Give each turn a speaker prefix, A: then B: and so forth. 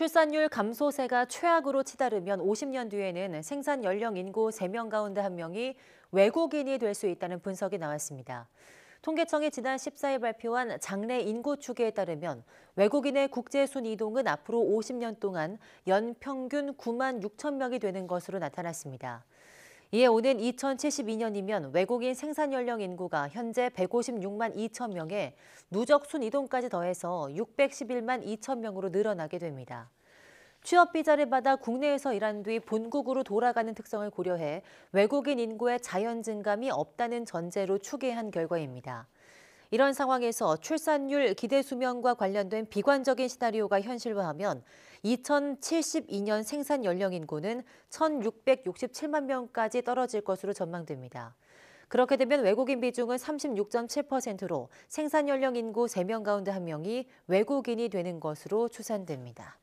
A: 출산율 감소세가 최악으로 치달으면 50년 뒤에는 생산 연령 인구 3명 가운데 1명이 외국인이 될 수 있다는 분석이 나왔습니다. 통계청이 지난 14일 발표한 장래 인구 추계에 따르면 외국인의 국제순 이동은 앞으로 50년 동안 연 평균 9만 6천 명이 되는 것으로 나타났습니다. 이에 오는 2072년이면 외국인 생산 연령 인구가 현재 156만 2천 명에 누적순 이동까지 더해서 611만 2천 명으로 늘어나게 됩니다. 취업 비자를 받아 국내에서 일한 뒤 본국으로 돌아가는 특성을 고려해 외국인 인구의 자연 증감이 없다는 전제로 추계한 결과입니다. 이런 상황에서 출산율 기대 수명과 관련된 비관적인 시나리오가 현실화하면 2072년 생산 연령 인구는 1,667만 명까지 떨어질 것으로 전망됩니다. 그렇게 되면 외국인 비중은 36.7%로 생산 연령 인구 3명 가운데 1명이 외국인이 되는 것으로 추산됩니다.